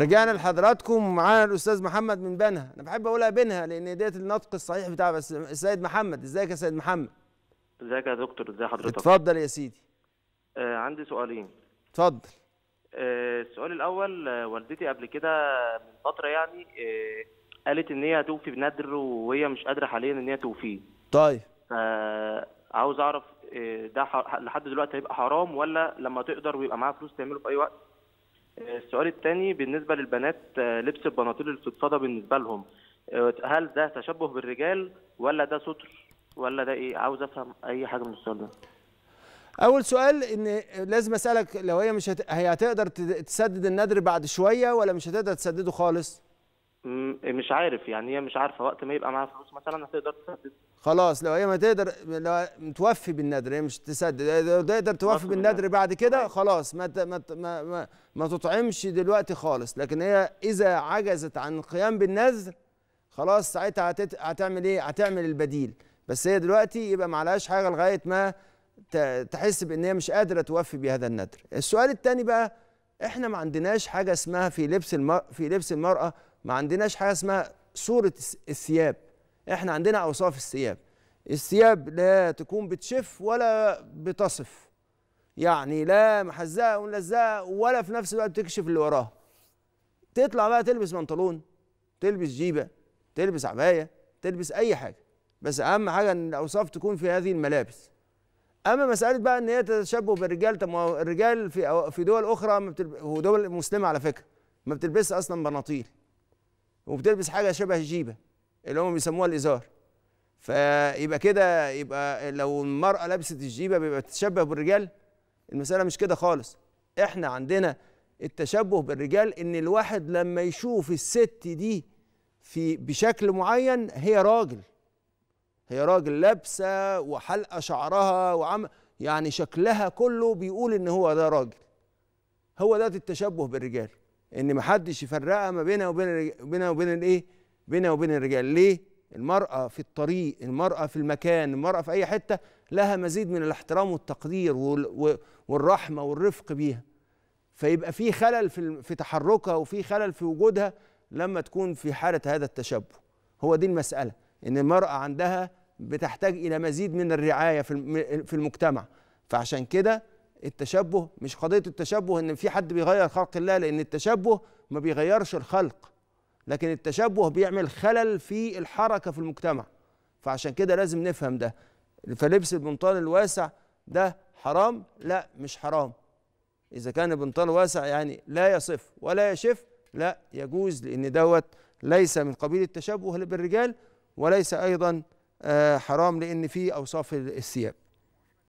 رجعنا لحضراتكم معانا الاستاذ محمد من بنها انا بحب اقولها بنها لان ديت النطق الصحيح بتاع بس السيد محمد ازيك يا سيد محمد ازيك يا دكتور ازي حضرتك اتفضل يا سيدي آه عندي سؤالين اتفضل آه السؤال الاول آه، والدتي قبل كده من فتره يعني آه قالت ان هي هتوفي بندر وهي مش قادره حاليا ان هي توفيه طيب عاوز اعرف آه، ده لحد دلوقتي هيبقى حرام ولا لما تقدر ويبقى معاها فلوس تعمله في اي وقت آه، السؤال الثاني بالنسبه للبنات آه، لبس البناطيل الفضفاضه بالنسبه لهم آه، هل ده تشبه بالرجال ولا ده ستر ولا ده ايه عاوز افهم اي حاجه من السؤال ده اول سؤال ان لازم اسالك لو هي مش هت... هي هتقدر تسدد النذر بعد شويه ولا مش هتقدر تسدده خالص مش عارف يعني هي مش عارفه وقت ما يبقى معاها فلوس مثلا هتقدر تسدد خلاص لو هي ما تقدر لو متوفي بالنذر هي مش تسدد لو تقدر توفي بالنذر بعد كده طيب. خلاص ما ما ما ما تطعمش دلوقتي خالص لكن هي اذا عجزت عن القيام بالنذر خلاص ساعتها هتت... هتعمل ايه هتعمل البديل بس هي دلوقتي يبقى ما عليهاش حاجه لغايه ما تحس بان هي مش قادره توفي بهذا النذر السؤال الثاني بقى احنا ما عندناش حاجه اسمها في لبس المر... في لبس المراه ما عندناش حاجه اسمها صوره الثياب احنا عندنا اوصاف الثياب الثياب لا تكون بتشف ولا بتصف يعني لا محزقه وملزقه ولا في نفس الوقت بتكشف اللي وراها تطلع بقى تلبس بنطلون تلبس جيبه تلبس عبايه تلبس اي حاجه بس اهم حاجه ان الاوصاف تكون في هذه الملابس اما مساله بقى ان هي تتشبه بالرجال طب الرجال في في دول اخرى ما بتلب... ودول مسلمه على فكره ما بتلبسش اصلا بناطيل وبتلبس حاجه شبه الجيبه اللي هم بيسموها الازار فيبقى كده يبقى لو المراه لبست الجيبه بيبقى تتشبه بالرجال المساله مش كده خالص احنا عندنا التشبه بالرجال ان الواحد لما يشوف الست دي في بشكل معين هي راجل هي راجل لابسه وحلقه شعرها وعم يعني شكلها كله بيقول ان هو ده راجل هو ده التشبه بالرجال ان ما حدش يفرقها ما بينها وبين بينها وبين الايه بينها وبين الرجال ليه المرأة في الطريق المرأة في المكان المرأة في أي حتة لها مزيد من الاحترام والتقدير والرحمة والرفق بيها فيبقى في خلل في, في تحركها وفي خلل في وجودها لما تكون في حالة هذا التشبه هو دي المسألة إن المرأة عندها بتحتاج إلى مزيد من الرعاية في المجتمع فعشان كده التشبه مش قضيه التشبه ان في حد بيغير خلق الله لان التشبه ما بيغيرش الخلق لكن التشبه بيعمل خلل في الحركه في المجتمع فعشان كده لازم نفهم ده فلبس البنطال الواسع ده حرام لا مش حرام اذا كان البنطال واسع يعني لا يصف ولا يشف لا يجوز لان دوت ليس من قبيل التشبه بالرجال وليس ايضا آه، حرام لان فيه اوصاف الثياب